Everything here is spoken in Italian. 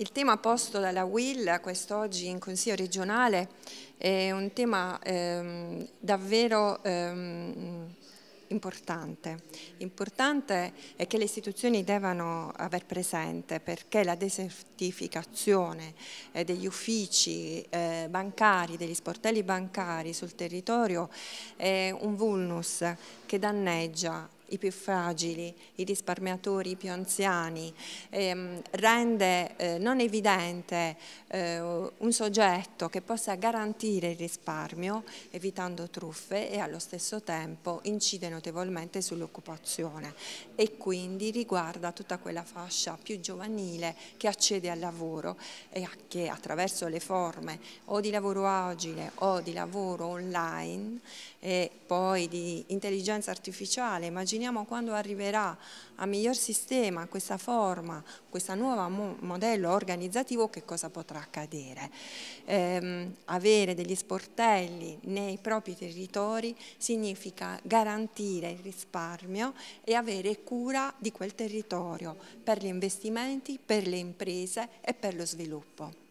il tema posto dalla Will quest'oggi in Consiglio regionale è un tema ehm, davvero ehm, importante. Importante è che le istituzioni devono aver presente perché la desertificazione eh, degli uffici eh, bancari, degli sportelli bancari sul territorio è un vulnus che danneggia i più fragili, i risparmiatori più anziani, ehm, rende eh, non evidente eh, un soggetto che possa garantire il risparmio evitando truffe e allo stesso tempo incide notevolmente sull'occupazione e quindi riguarda tutta quella fascia più giovanile che accede al lavoro e che attraverso le forme o di lavoro agile o di lavoro online e eh, poi di intelligenza artificiale, immaginate immaginiamo quando arriverà a miglior sistema questa forma, questo nuovo mo modello organizzativo, che cosa potrà accadere. Ehm, avere degli sportelli nei propri territori significa garantire il risparmio e avere cura di quel territorio per gli investimenti, per le imprese e per lo sviluppo.